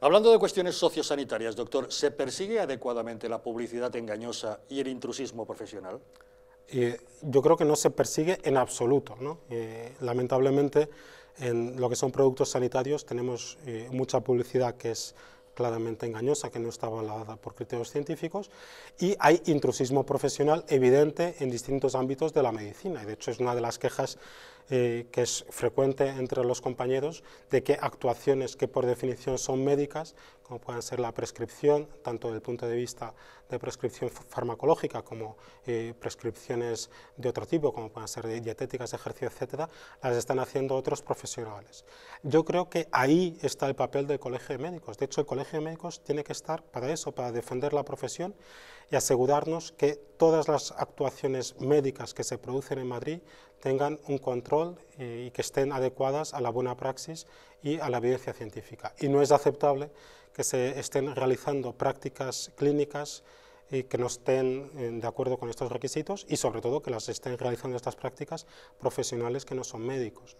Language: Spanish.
Hablando de cuestiones sociosanitarias, doctor, ¿se persigue adecuadamente la publicidad engañosa y el intrusismo profesional? Eh, yo creo que no se persigue en absoluto. Eh, lamentablemente, en lo que son productos sanitarios tenemos eh, mucha publicidad que es claramente engañosa, que no está avalada por criterios científicos, y hay intrusismo profesional evidente en distintos ámbitos de la medicina. Y de hecho es una de las quejas eh, que es frecuente entre los compañeros, de que actuaciones que por definición son médicas, como pueden ser la prescripción, tanto desde el punto de vista de prescripción farmacológica como eh, prescripciones de otro tipo, como pueden ser dietéticas, ejercicio, etc., las están haciendo otros profesionales. Yo creo que ahí está el papel del Colegio de Médicos. De hecho, el Colegio de Médicos tiene que estar para eso, para defender la profesión y asegurarnos que todas las actuaciones médicas que se producen en Madrid tengan un control eh, y que estén adecuadas a la buena praxis y a la evidencia científica. Y no es aceptable que se estén realizando prácticas clínicas y eh, que no estén eh, de acuerdo con estos requisitos y sobre todo que las estén realizando estas prácticas profesionales que no son médicos.